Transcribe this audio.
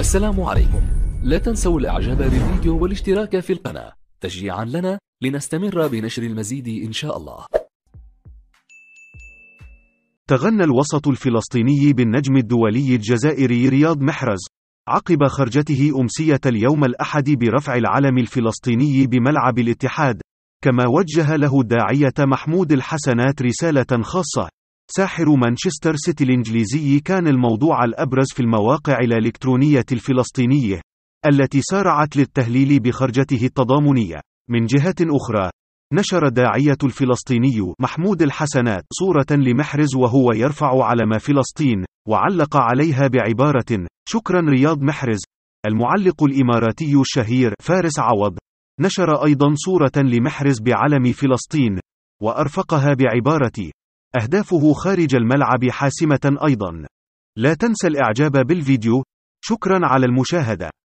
السلام عليكم لا تنسوا الاعجاب بالفيديو والاشتراك في القناة تشجيعا لنا لنستمر بنشر المزيد إن شاء الله تغنى الوسط الفلسطيني بالنجم الدولي الجزائري رياض محرز عقب خرجته أمسية اليوم الأحد برفع العلم الفلسطيني بملعب الاتحاد كما وجه له الداعية محمود الحسنات رسالة خاصة ساحر مانشستر سيتي الإنجليزي كان الموضوع الأبرز في المواقع الإلكترونية الفلسطينية التي سارعت للتهليل بخرجته التضامنية من جهة أخرى نشر داعية الفلسطيني محمود الحسنات صورة لمحرز وهو يرفع علم فلسطين وعلق عليها بعبارة شكرا رياض محرز المعلق الإماراتي الشهير فارس عوض نشر أيضا صورة لمحرز بعلم فلسطين وأرفقها بعبارة أهدافه خارج الملعب حاسمة أيضا. لا تنسى الإعجاب بالفيديو. شكرا على المشاهدة.